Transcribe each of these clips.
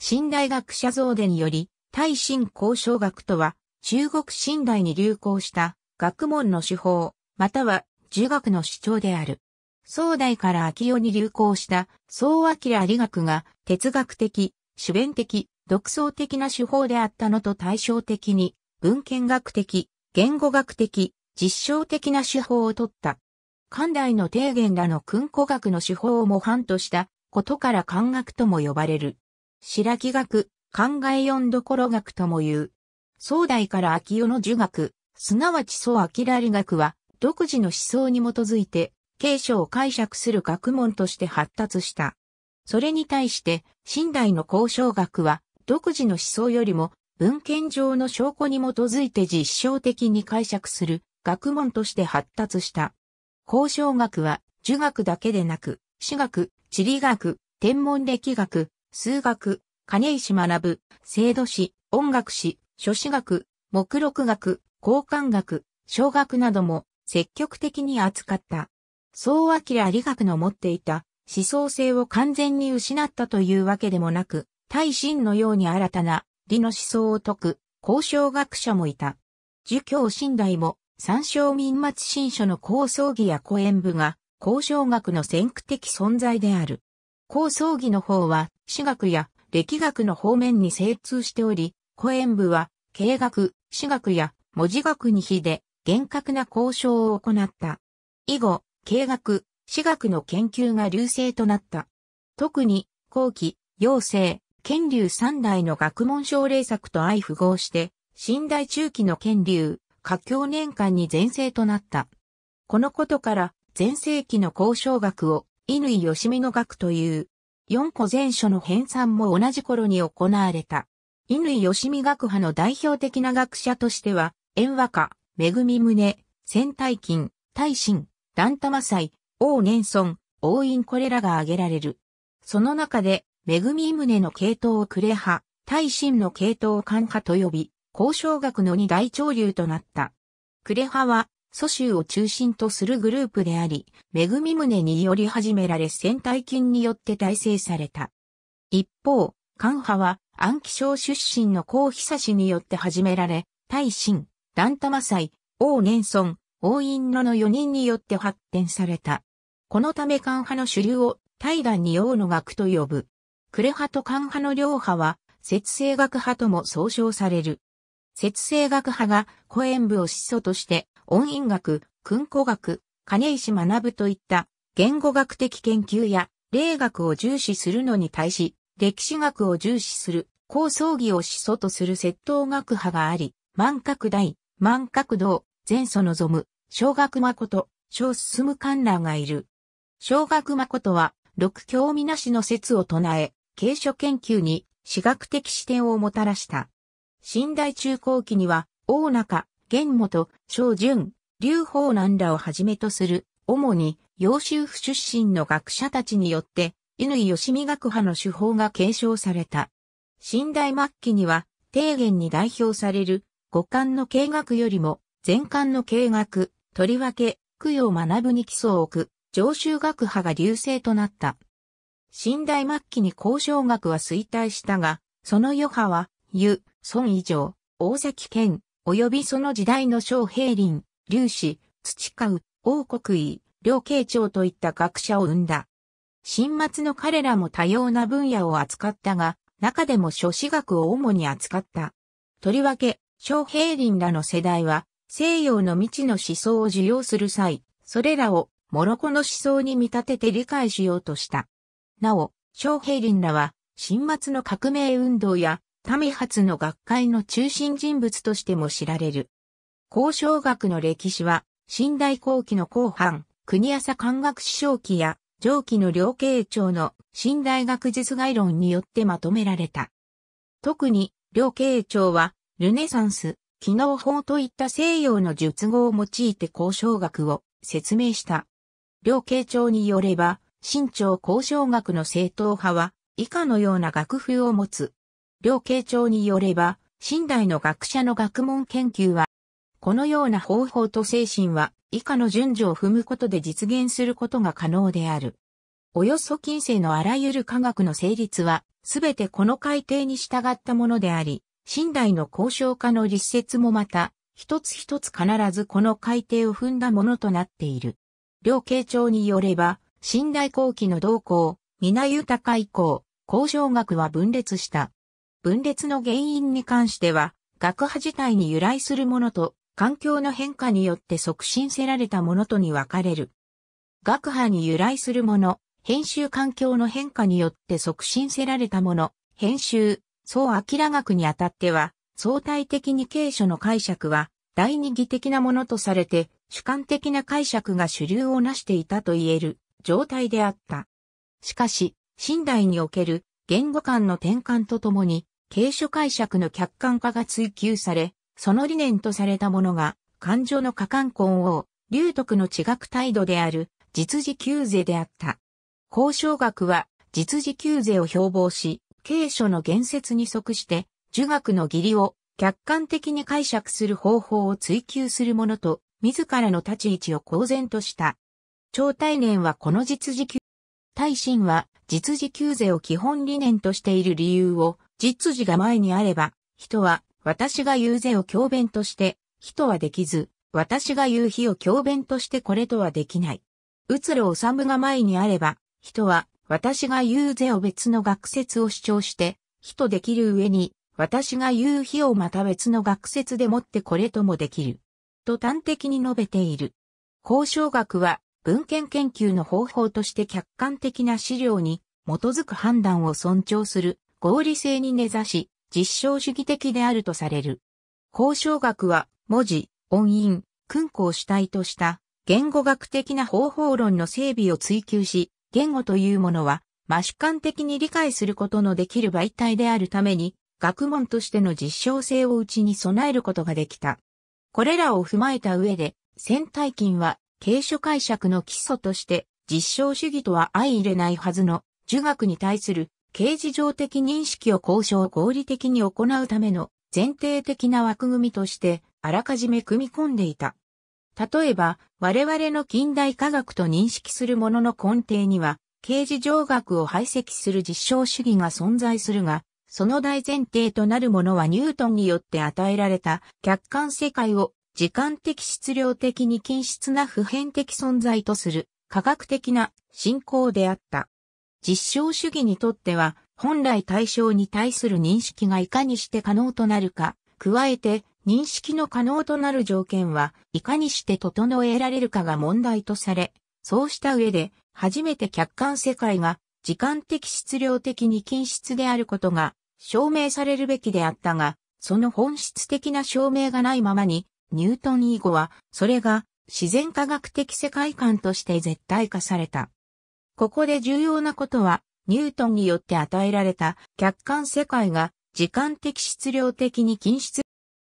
新大学者像でにより、大新交渉学とは、中国新頼に流行した学問の手法、または儒学の主張である。宋代から秋代に流行した宋明理学が哲学的、主弁的、独創的な手法であったのと対照的に、文献学的、言語学的、実証的な手法を取った。漢代の提言らの訓古学の手法を模範としたことから漢学とも呼ばれる。白木学、考え読んどころ学とも言う。宋代から秋代の儒学、すなわち宋秋ら理学は、独自の思想に基づいて、継承を解釈する学問として発達した。それに対して、新代の交渉学は、独自の思想よりも、文献上の証拠に基づいて実証的に解釈する学問として発達した。交渉学は、儒学だけでなく、史学、地理学、天文歴学、数学、金石学、制度史、音楽史、書史学、目録学、交換学、小学なども積極的に扱った。総明理学の持っていた思想性を完全に失ったというわけでもなく、大臣のように新たな理の思想を説く交渉学者もいた。儒教信代も参照民末新書の構想義や講演部が交渉学の先駆的存在である。高葬儀の方は、私学や歴学の方面に精通しており、講演部は、経学、私学や文字学に比で、厳格な交渉を行った。以後、経学、私学の研究が流星となった。特に、後期、陽性、権流三代の学問奨励作と相符合して、新代中期の権流、華経年間に前世となった。このことから、前世紀の交渉学を乾義美の学という、四個前書の編纂も同じ頃に行われた。乾義美学派の代表的な学者としては、円和歌、恵宗、千台金、大臣、段玉祭、王年孫、王院これらが挙げられる。その中で、恵宗の系統を呉派、大臣の系統を漢派と呼び、交渉学の二大潮流となった。呉派は、蘇州を中心とするグループであり、恵み宗により始められ戦隊金によって体制された。一方、漢派は安徽省出身の高久氏によって始められ、大臣、段玉祭、王年孫、王院野の4人によって発展された。このため漢派の主流を大岩に王の学と呼ぶ。呉派と漢派の両派は、節制学派とも総称される。節制学派が古演部を始祖として音韻学、訓古学、金石学といった言語学的研究や霊学を重視するのに対し、歴史学を重視する、高葬儀を始祖とする窃盗学派があり、万角大、万角道、前祖望む、小学誠、小進む観覧がいる。小学誠は、六興味なしの説を唱え、継承研究に、私学的視点をもたらした。新代中高期には、大中、玄元、小淳、劉邦南らをはじめとする、主に、洋州府出身の学者たちによって、乾吉美学派の手法が継承された。新代末期には、提言に代表される、五感の経学よりも、全感の経学、とりわけ、供養学ぶに基礎を置く、上州学派が流星となった。新代末期に交渉学は衰退したが、その余波は、湯、孫以上、大崎県、及びその時代の小平林、粒子、土川、王国医、両慶長といった学者を生んだ。新末の彼らも多様な分野を扱ったが、中でも諸子学を主に扱った。とりわけ、小平林らの世代は、西洋の未知の思想を受容する際、それらをモロコの思想に見立てて理解しようとした。なお、小平林らは、新末の革命運動や民発の学会の中心人物としても知られる。交渉学の歴史は、新代後期の後半、国浅漢学史上期や、上記の両慶長の新大学術概論によってまとめられた。特に、両慶長は、ルネサンス、機能法といった西洋の術語を用いて交渉学を説明した。両慶長によれば、新朝交渉学の正統派は、以下のような学風を持つ。両慶長によれば、新代の学者の学問研究は、このような方法と精神は、以下の順序を踏むことで実現することが可能である。およそ近世のあらゆる科学の成立は、すべてこの改定に従ったものであり、新代の交渉家の立説もまた、一つ一つ必ずこの改定を踏んだものとなっている。両慶長によれば、新代後期の動向、皆豊以降、交渉学は分裂した。分裂の原因に関しては、学派自体に由来するものと、環境の変化によって促進せられたものとに分かれる。学派に由来するもの、編集環境の変化によって促進せられたもの、編集、そう明ら学にあたっては、相対的に経書の解釈は、第二義的なものとされて、主観的な解釈が主流をなしていたと言える状態であった。しかし、近代における言語間の転換とともに、継書解釈の客観化が追求され、その理念とされたものが、感情の過観根を、流徳の地学態度である、実時給税であった。交渉学は、実時給税を標榜し、経書の言説に即して、儒学の義理を客観的に解釈する方法を追求するものと、自らの立ち位置を公然とした。超大年はこの実時給、大臣は実時給税を基本理念としている理由を実事が前にあれば、人は、私が言うぜを教弁として、人はできず、私が言う日を教弁としてこれとはできない。うつさむが前にあれば、人は、私が言うぜを別の学説を主張して、人できる上に、私が言う日をまた別の学説でもってこれともできる。と端的に述べている。交渉学は、文献研究の方法として客観的な資料に基づく判断を尊重する合理性に根ざし、実証主義的であるとされる。交渉学は、文字、音韻、訓句を主体とした、言語学的な方法論の整備を追求し、言語というものは、真主観的に理解することのできる媒体であるために、学問としての実証性を内に備えることができた。これらを踏まえた上で、先体金は、継承解釈の基礎として、実証主義とは相入れないはずの、儒学に対する刑事上的認識を交渉合理的に行うための前提的な枠組みとして、あらかじめ組み込んでいた。例えば、我々の近代科学と認識するものの根底には、刑事上学を排斥する実証主義が存在するが、その大前提となるものはニュートンによって与えられた客観世界を時間的質量的に均質な普遍的存在とする科学的な信仰であった。実証主義にとっては、本来対象に対する認識がいかにして可能となるか、加えて、認識の可能となる条件はいかにして整えられるかが問題とされ、そうした上で、初めて客観世界が時間的質量的に均質であることが証明されるべきであったが、その本質的な証明がないままに、ニュートン以後は、それが自然科学的世界観として絶対化された。ここで重要なことは、ニュートンによって与えられた客観世界が時間的質量的に均質。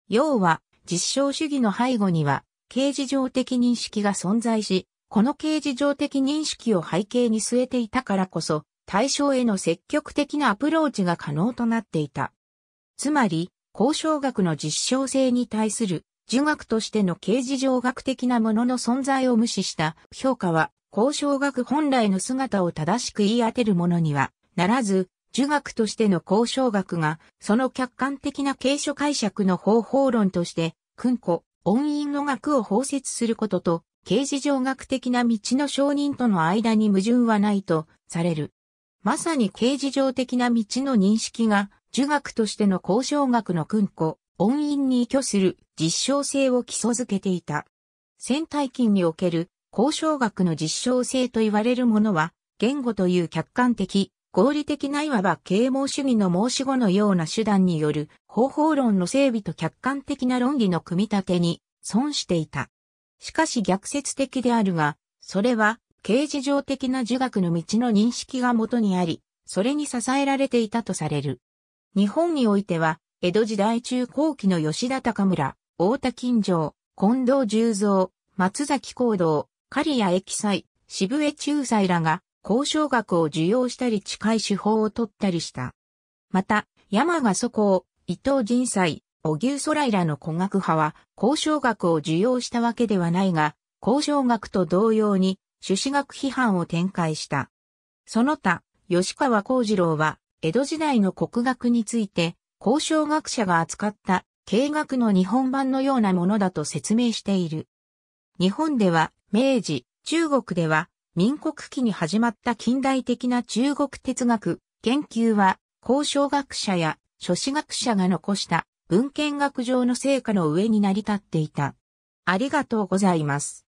要は、実証主義の背後には、形事上的認識が存在し、この形事上的認識を背景に据えていたからこそ、対象への積極的なアプローチが可能となっていた。つまり、交渉学の実証性に対する、儒学としての形事上学的なものの存在を無視した評価は、交渉学本来の姿を正しく言い当てるものにはならず、儒学としての交渉学が、その客観的な継承解釈の方法論として、訓古、音韻の学を包摂することと、形事上学的な道の承認との間に矛盾はないとされる。まさに刑事上的な道の認識が、儒学としての交渉学の訓古、音韻に依拠する実証性を基礎づけていた。戦隊金における交渉学の実証性と言われるものは、言語という客観的、合理的ないわば啓蒙主義の申し子のような手段による方法論の整備と客観的な論理の組み立てに損していた。しかし逆説的であるが、それは形事上的な儒学の道の認識が元にあり、それに支えられていたとされる。日本においては、江戸時代中後期の吉田高村、大田金城、近藤十三、松崎行動、刈谷益斎、渋江中斎らが交渉額を受容したり近い手法を取ったりした。また、山賀祖公、伊藤仁斎、小牛空らの古学派は交渉学を受容したわけではないが、交渉学と同様に朱子学批判を展開した。その他、吉川幸次郎は、江戸時代の国学について、交渉学者が扱った、経学の日本版のようなものだと説明している。日本では、明治、中国では民国期に始まった近代的な中国哲学、研究は、交渉学者や諸子学者が残した文献学上の成果の上に成り立っていた。ありがとうございます。